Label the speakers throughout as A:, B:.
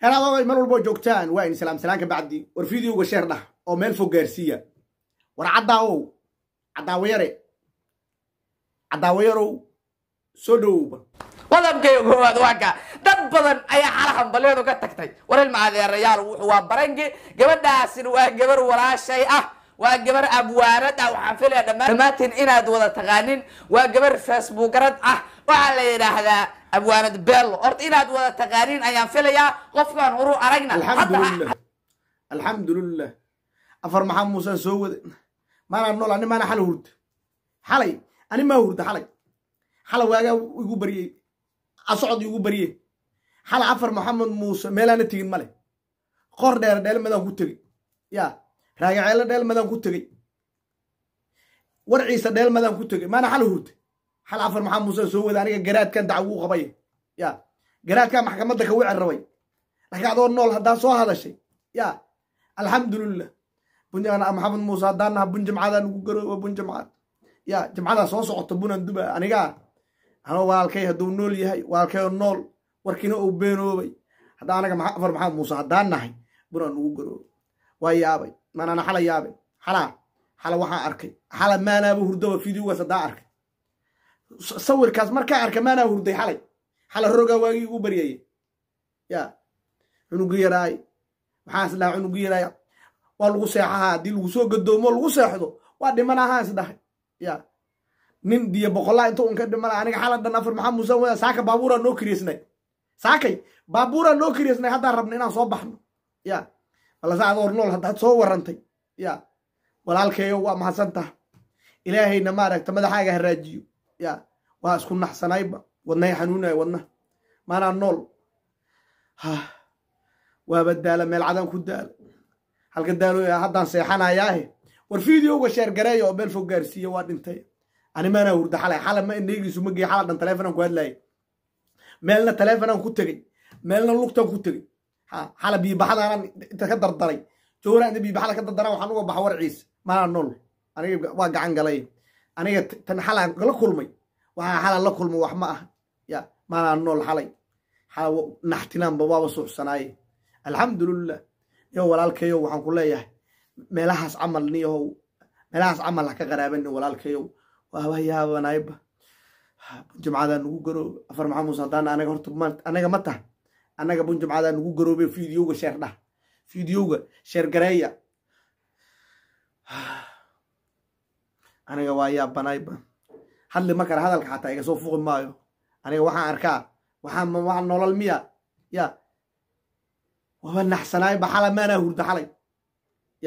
A: helaadooda mar walbo joogtaan waa in islaamsalaanka bacdi war videoga sheer dhah oo meel fog gaarsiiya war caddaawow caddaawoyare caddaawoyarow soo dhowowba qodobkay goowaad waa dad badan ayaa xala hambaleedu ka tagtay waril macadeerayaal wuxuu waa barange gabadhaasina waa gabar walaashay ah waa gabar abwaanad ah waxaan filaya dhammaan dhammaantiin inaad wada taqaanin waa gabar facebookarad ah waxaa la yidhaahdaa abwaanad beello horta inaad wada taqaaniin ayaan filayaa qofkaan horu aragna alxamdulilah afar maxaad muusaan soo wada maanaa nool ani maana xala hurda xalay ani maa hurda xalay xala waagaa igu baryey asocod igu barye xala afar maxamed muuse meelaana tegin male qor dheer dheelmadaan ku tegey yaa raagaceelo dheelmadaan ku tegey warciisa dheelmadaan ku tegey maana xala hurda hal afar maxaa muusena soo wada aniga garaadkan dacwuu qabay ya garaadkan maxkamadda ka wici rabay ragacadoo nool haddaan soo hadashay ya alxamdulilah ah, maxamed muuse haddaan naha bun jamcadan ugu garooba bun jamcad ya jamcadaa soo socoto bunan duba anigaa ano waalkay hadduu nool yahay waalkayoo nool warkiina uu beenoobay haddaa anaga afar maxamed muuse haddaan nahay bunan ugu garooba waa yaabay maanaana xala yaabin xalaa xala waxaa arkay xala maanaaba hurdoba fideogaas haddaan arkay sawirkaas markaa arka maanaa hurday xalay xala rogaa waagii ugu baryaye ya cunugi yaraay maxaa is dhahay yaraay waa lagu seexaha haddii lagu soo gadoomo lagu seexdo waa dhimanahaa isdhahay ya nin diyo boqolaa inta unka dhimana aniga xala dhan afar maxaa muusan waya saaka baabuuraa noo kiriysnay saakay baabuuraa noo kiriysnay haddaan rabna inaan soo baxno ya balase adoor nool haddaad soo warantay ya walaalkeeyo waa mahadsantaha ilaahayna maaragta madaxaaga ha raajiyo ya waa isku naxsanayba wadnahay xanuunaya wadnaha maanaa nool ha waaba daala meel cadaan ku daalo halka daalo haddaan seexanayaahe war videoga sheer gareeya oo meel fog gaarsiiya waa dhintay animaanaa hurda xalay xala ma indhaygiisu ma gey xala dhan taleefanaan ku hadlaayay meelna taleefonaan ku tegay meelna lugtan ku tegay xala biibaxadaanan inta ka dardaray jowraanda biibaxada ka dardaran waxaan uga baxa warciisa maanaa nool aniga waa gacan galay aniga tan xalaan gala kulmay waxaa xala la kulmo wax ma ah ya maanaa nool xalay naxtinaanba waaba suuxsanaaye alxamdulilah yo walaalkeeyow waxaan ku leeyahay meelahaas camal niyahow meelahaas camal ha ka qaraabanin walaalkayow waabayaabanaayba ah, bunjumcadaa nugu garoobe afar maxamed muuse haddaana anaga horta anaga ma taha annaga bunjumcadaa nugu garoobe fiidiyowga sheer dhah fiidiyowga sheer gareeya ah, aniga waa hadli ma kara hadalka xataa iga soo fuqi maayo aniga waxaan arkaa waxaan nolol miya ya waba naxsanaay baxala maanaa hurda xalay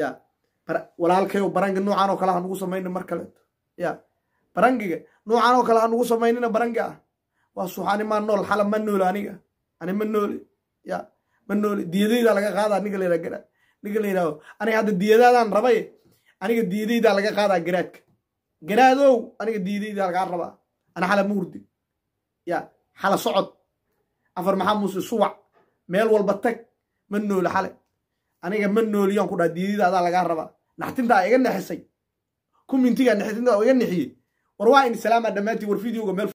A: ya walaalkayo barangi noocaan oo kale ha nugu samaynin mar kaleeto ya barangiga noocan oo kale ha nugu samaynina barangi ah waa suuxani maa nool xala ma nooli aniga ani ma nooli ya ma nooli diyadaydaa laga qaadaa ninka layraa garaa ninka la aniga hadda diyadaadaan rabay aniga diyadaydaa laga qaadaa garaadka garaadow aniga diidayda lagaa rabaa ana xala murdi ya xala socod afar maxaa muuse suwac meel walba tag ma nooli xale aniga ma nooliyaan ku dhaha diidida adaa lagaa rabaa naxtintaa iga nexisay kumintigaa nexintaa iga nexiyey war waa in salaamaa dhammaantiin war videoga meel